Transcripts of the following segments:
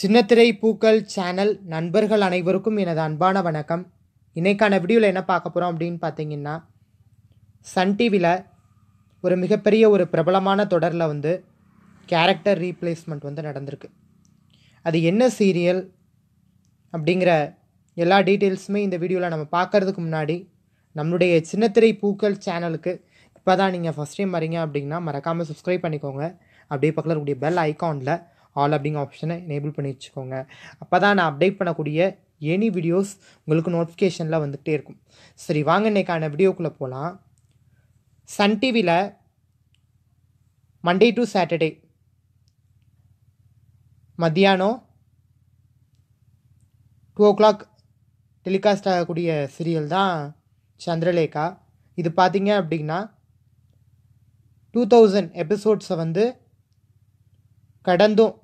சின்னத்திரை பூக்கள் சேனல் நண்பர்கள் அனைவருக்கும் எனது அன்பான வணக்கம் இன்றைக்கான வீடியோவில் என்ன பார்க்க போகிறோம் அப்படின்னு பார்த்தீங்கன்னா சன் டிவியில் ஒரு மிகப்பெரிய ஒரு பிரபலமான தொடரில் வந்து கேரக்டர் ரீப்ளேஸ்மெண்ட் வந்து நடந்திருக்கு அது என்ன சீரியல் அப்படிங்கிற எல்லா டீட்டெயில்ஸுமே இந்த வீடியோவில் நம்ம பார்க்குறதுக்கு முன்னாடி நம்மளுடைய சின்னத்திரை பூக்கள் சேனலுக்கு இப்போ தான் நீங்கள் ஃபஸ்ட் டைம் வரீங்க அப்படின்னா மறக்காமல் சப்ஸ்கிரைப் பண்ணிக்கோங்க அப்படியே பக்கத்தில் இருக்கக்கூடிய பெல் ஐக்கானில் ஆல் அப்படிங்கிற ஆப்ஷனை எனேபிள் பண்ணி வச்சுக்கோங்க அப்போ தான் நான் அப்டேட் பண்ணக்கூடிய எனி வீடியோஸ் உங்களுக்கு நோட்டிஃபிகேஷனில் வந்துகிட்டே இருக்கும் சரி வாங்க இன்னைக்கான வீடியோக்குள்ளே போகலாம் சன் டிவியில் மண்டே டு சாட்டர்டே மத்தியானம் டூ ஓ கிளாக் டெலிகாஸ்ட் ஆகக்கூடிய சீரியல் தான் சந்திரலேகா இது பார்த்தீங்க அப்படின்னா டூ தௌசண்ட் எபிசோட்ஸை வந்து கடந்தும்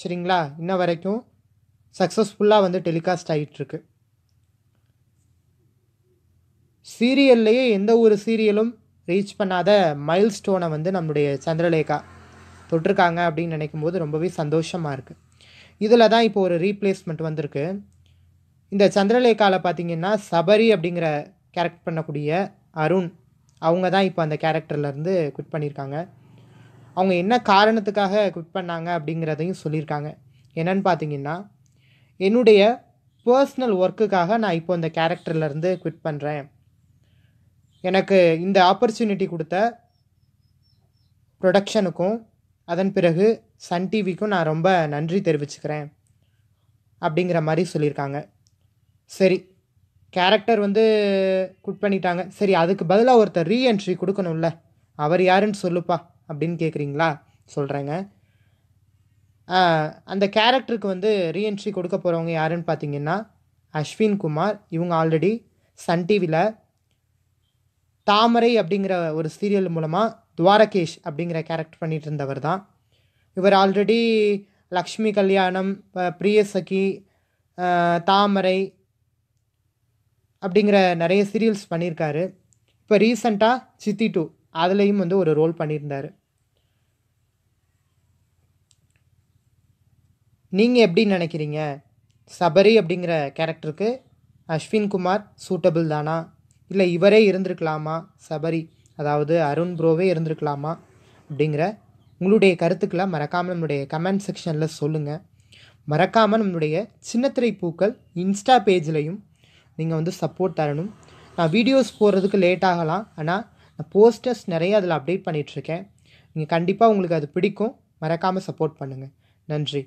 சரிங்களா இன்ன வரைக்கும் சக்ஸஸ்ஃபுல்லாக வந்து டெலிகாஸ்ட் ஆகிட்டுருக்கு சீரியல்லையே எந்த ஒரு சீரியலும் ரீச் பண்ணாத மைல் ஸ்டோனை வந்து நம்முடைய சந்திரலேகா தொட்டிருக்காங்க அப்படின்னு நினைக்கும் போது ரொம்பவே சந்தோஷமாக இருக்குது இதில் தான் இப்போ ஒரு ரீப்ளேஸ்மெண்ட் வந்திருக்கு இந்த சந்திரலேகாவில் பார்த்தீங்கன்னா சபரி அப்படிங்கிற கேரக்டர் பண்ணக்கூடிய அருண் அவங்க தான் இப்போ அந்த கேரக்டர்லேருந்து குவிட் பண்ணியிருக்காங்க அவங்க என்ன காரணத்துக்காக குவிட் பண்ணாங்க அப்படிங்கிறதையும் சொல்லியிருக்காங்க என்னன்னு பார்த்தீங்கன்னா என்னுடைய பர்சனல் ஒர்க்குக்காக நான் இப்போ இந்த கேரக்டர்லேருந்து குவிட் பண்ணுறேன் எனக்கு இந்த ஆப்பர்ச்சுனிட்டி கொடுத்த ப்ரொடக்ஷனுக்கும் அதன் பிறகு சன் டிவிக்கும் நான் ரொம்ப நன்றி தெரிவிச்சுக்கிறேன் அப்படிங்கிற மாதிரி சொல்லியிருக்காங்க சரி கேரக்டர் வந்து குட் பண்ணிட்டாங்க சரி அதுக்கு பதிலாக ஒருத்தர் ரீஎன்ட்ரி கொடுக்கணும்ல அவர் யாருன்னு சொல்லுப்பா அப்படின்னு கேட்குறீங்களா சொல்கிறேங்க அந்த கேரக்டருக்கு வந்து ரீஎன்ட்ரி கொடுக்க போகிறவங்க யாருன்னு பார்த்தீங்கன்னா அஸ்வின் குமார் இவங்க ஆல்ரெடி சன் டிவியில் தாமரை அப்படிங்கிற ஒரு சீரியல் மூலமாக துவாரகேஷ் அப்படிங்கிற கேரக்டர் பண்ணிகிட்டு இருந்தவர் தான் இவர் ஆல்ரெடி லக்ஷ்மி கல்யாணம் பிரியசகி தாமரை அப்படிங்கிற நிறைய சீரியல்ஸ் பண்ணியிருக்காரு இப்போ ரீசண்டாக சித்தி டூ அதுலேயும் வந்து ஒரு ரோல் பண்ணியிருந்தார் நீங்கள் எப்படி நினைக்கிறீங்க சபரி அப்படிங்கிற கேரக்டருக்கு அஸ்வின் குமார் சூட்டபிள் தானா இல்லை இவரே இருந்திருக்கலாமா சபரி அதாவது அருண் ப்ரோவே இருந்திருக்கலாமா அப்படிங்கிற உங்களுடைய கருத்துக்களை மறக்காமல் நம்மளுடைய கமெண்ட் செக்ஷனில் சொல்லுங்கள் மறக்காமல் நம்மளுடைய சின்னத்திரை பூக்கள் இன்ஸ்டா பேஜ்லேயும் நீங்கள் வந்து சப்போர்ட் தரணும் நான் வீடியோஸ் போடுறதுக்கு லேட் ஆகலாம் ஆனால் நான் போஸ்டர்ஸ் நிறைய அதில் அப்டேட் பண்ணிகிட்ருக்கேன் நீங்கள் கண்டிப்பாக உங்களுக்கு அது பிடிக்கும் மறக்காமல் சப்போர்ட் பண்ணுங்கள் நன்றி